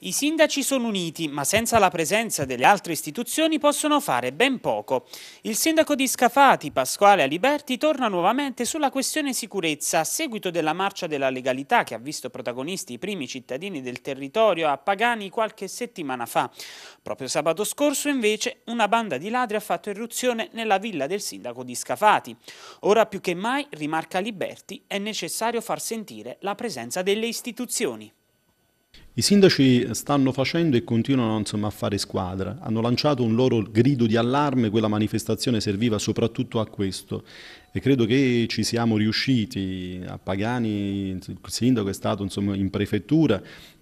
I sindaci sono uniti, ma senza la presenza delle altre istituzioni possono fare ben poco. Il sindaco di Scafati, Pasquale Aliberti, torna nuovamente sulla questione sicurezza a seguito della marcia della legalità che ha visto protagonisti i primi cittadini del territorio a Pagani qualche settimana fa. Proprio sabato scorso, invece, una banda di ladri ha fatto irruzione nella villa del sindaco di Scafati. Ora più che mai, rimarca Aliberti, è necessario far sentire la presenza delle istituzioni. I sindaci stanno facendo e continuano insomma, a fare squadra, hanno lanciato un loro grido di allarme, quella manifestazione serviva soprattutto a questo e credo che ci siamo riusciti, a Pagani il sindaco è stato insomma, in prefettura,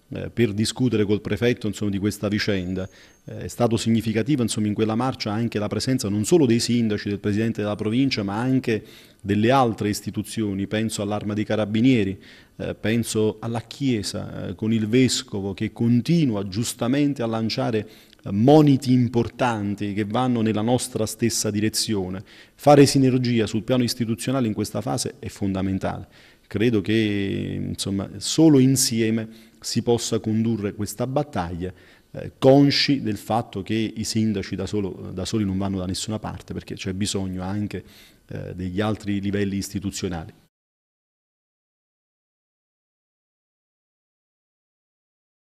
eh, per discutere col prefetto insomma, di questa vicenda. Eh, è stato significativo insomma, in quella marcia anche la presenza non solo dei sindaci, del presidente della provincia, ma anche delle altre istituzioni, penso all'arma dei carabinieri, eh, penso alla Chiesa eh, con il vescovo che continua giustamente a lanciare eh, moniti importanti che vanno nella nostra stessa direzione. Fare sinergia sul piano istituzionale in questa fase è fondamentale. Credo che insomma, solo insieme si possa condurre questa battaglia eh, consci del fatto che i sindaci da, solo, da, soli non vanno da nessuna parte perché c'è bisogno anche eh, degli altri livelli istituzionali.